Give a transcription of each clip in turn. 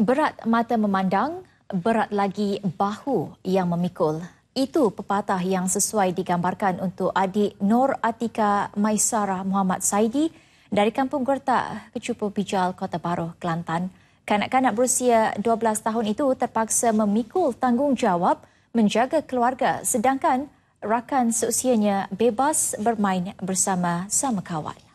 Berat mata memandang, berat lagi bahu yang memikul. Itu pepatah yang sesuai digambarkan untuk adik Nur Atika Maisara Muhammad Saidi dari Kampung Gertak, Kecupu Pijal, Kota Baru, Kelantan. Kanak-kanak berusia 12 tahun itu terpaksa memikul tanggungjawab menjaga keluarga sedangkan rakan seusianya bebas bermain bersama sama kawan.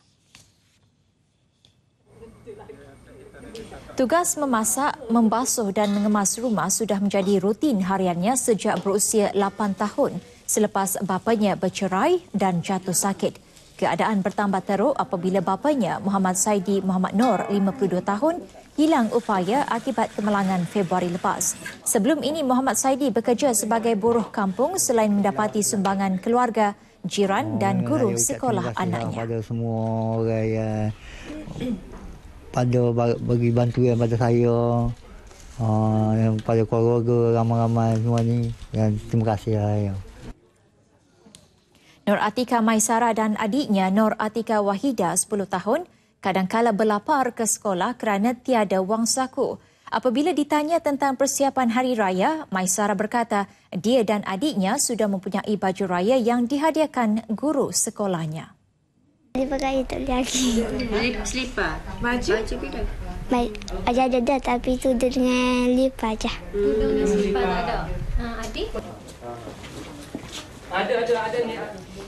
Tugas memasak, membasuh dan mengemas rumah sudah menjadi rutin hariannya sejak berusia 8 tahun selepas bapanya bercerai dan jatuh sakit. Keadaan bertambah teruk apabila bapanya Muhammad Saidi Muhammad Nur 52 tahun hilang upaya akibat kemalangan Februari lepas. Sebelum ini Muhammad Saidi bekerja sebagai buruh kampung selain mendapati sumbangan keluarga, jiran dan guru sekolah anaknya pada bagi bantuan pada saya uh, pada keluarga ramai-ramai semua ni dan terima kasih saya. Lah, Nur Atika Maisara dan adiknya Nur Atika Wahida 10 tahun kadangkala berlapar ke sekolah kerana tiada wang saku. Apabila ditanya tentang persiapan hari raya, Maisara berkata dia dan adiknya sudah mempunyai baju raya yang dihadiahkan guru sekolahnya. Selipar kain tak boleh lagi. Selipar? Baju? Baju bila? Baik. Ada, ada, Tapi itu dengan lipat saja. Tudung dengan ada. Ha, Ada, ada, ada ni.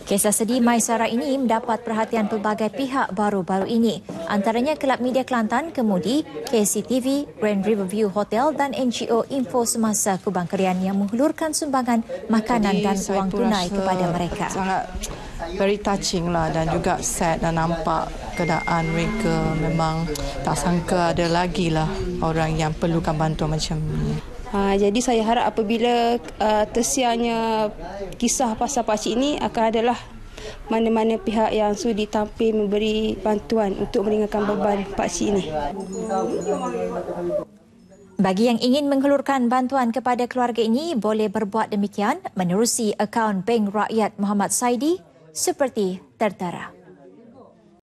Kisah sedih Maisara ini mendapat perhatian pelbagai pihak baru-baru ini. Antaranya Kelab Media Kelantan, Kemudi, KCTV, Grand River View Hotel dan NGO Info Semasa Kubang Kerian yang menghulurkan sumbangan makanan dan wang tunai kepada mereka very touching lah dan juga sad dan nampak keadaan mereka memang tak sangka ada lagi lah orang yang perlukan bantuan macam ni. Ha, jadi saya harap apabila uh, tersiarnya kisah pasal pakcik ini akan adalah mana-mana pihak yang sudi tampil memberi bantuan untuk meringankan beban pakcik ini. Bagi yang ingin mengelurkan bantuan kepada keluarga ini, boleh berbuat demikian menerusi akaun Bank Rakyat Muhammad Saidi seperti tertara.